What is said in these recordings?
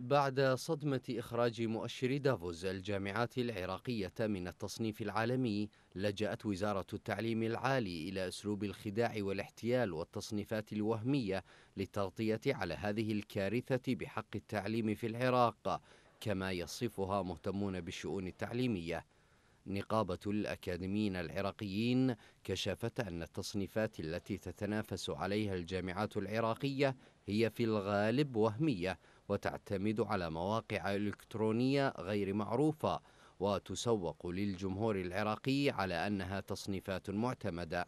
بعد صدمة إخراج مؤشر دافوز الجامعات العراقية من التصنيف العالمي لجأت وزارة التعليم العالي إلى أسلوب الخداع والاحتيال والتصنيفات الوهمية للتغطية على هذه الكارثة بحق التعليم في العراق كما يصفها مهتمون بالشؤون التعليمية نقابة الأكاديميين العراقيين كشفت أن التصنيفات التي تتنافس عليها الجامعات العراقية هي في الغالب وهمية وتعتمد على مواقع إلكترونية غير معروفة وتسوق للجمهور العراقي على أنها تصنيفات معتمدة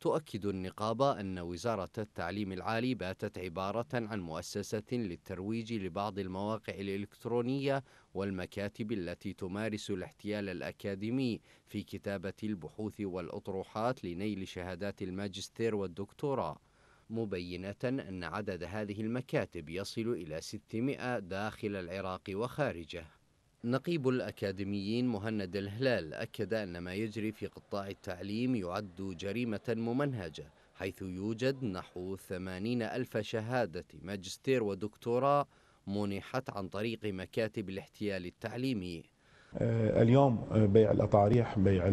تؤكد النقابة أن وزارة التعليم العالي باتت عبارة عن مؤسسة للترويج لبعض المواقع الإلكترونية والمكاتب التي تمارس الاحتيال الأكاديمي في كتابة البحوث والأطروحات لنيل شهادات الماجستير والدكتوراه مبينة أن عدد هذه المكاتب يصل إلى 600 داخل العراق وخارجه نقيب الأكاديميين مهند الهلال أكد أن ما يجري في قطاع التعليم يعد جريمة ممنهجة حيث يوجد نحو ثمانين ألف شهادة ماجستير ودكتوراه منحت عن طريق مكاتب الاحتيال التعليمي آه، اليوم آه، بيع الأطاريح بيع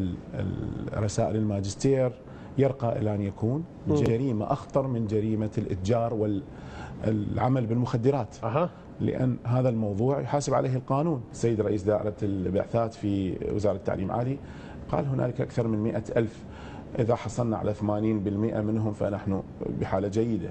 الرسائل الماجستير يرقى إلى أن يكون جريمة أخطر من جريمة الإتجار والعمل بالمخدرات أه. لأن هذا الموضوع يحاسب عليه القانون السيد رئيس دائرة البعثات في وزارة التعليم العالي قال هنالك أكثر من مئة ألف إذا حصلنا على 80% منهم فنحن بحالة جيدة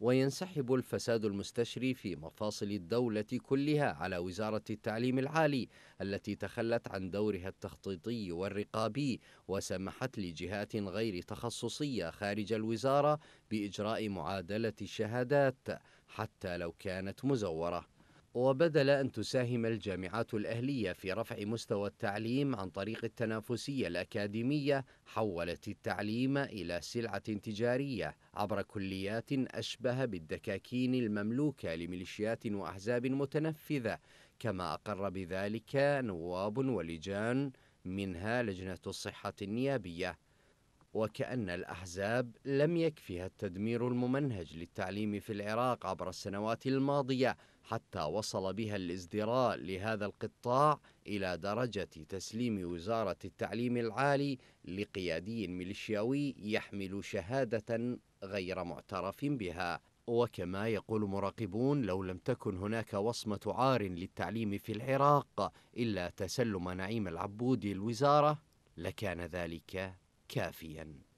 وينسحب الفساد المستشري في مفاصل الدولة كلها على وزارة التعليم العالي التي تخلت عن دورها التخطيطي والرقابي وسمحت لجهات غير تخصصية خارج الوزارة بإجراء معادلة الشهادات حتى لو كانت مزورة وبدل أن تساهم الجامعات الأهلية في رفع مستوى التعليم عن طريق التنافسية الأكاديمية حولت التعليم إلى سلعة تجارية عبر كليات أشبه بالدكاكين المملوكة لميليشيات وأحزاب متنفذة كما أقر بذلك نواب ولجان منها لجنة الصحة النيابية وكأن الأحزاب لم يكفها التدمير الممنهج للتعليم في العراق عبر السنوات الماضية حتى وصل بها الازدراء لهذا القطاع إلى درجة تسليم وزارة التعليم العالي لقيادي ميليشياوي يحمل شهادة غير معترف بها وكما يقول مراقبون لو لم تكن هناك وصمة عار للتعليم في العراق إلا تسلم نعيم العبودي الوزارة لكان ذلك كافيا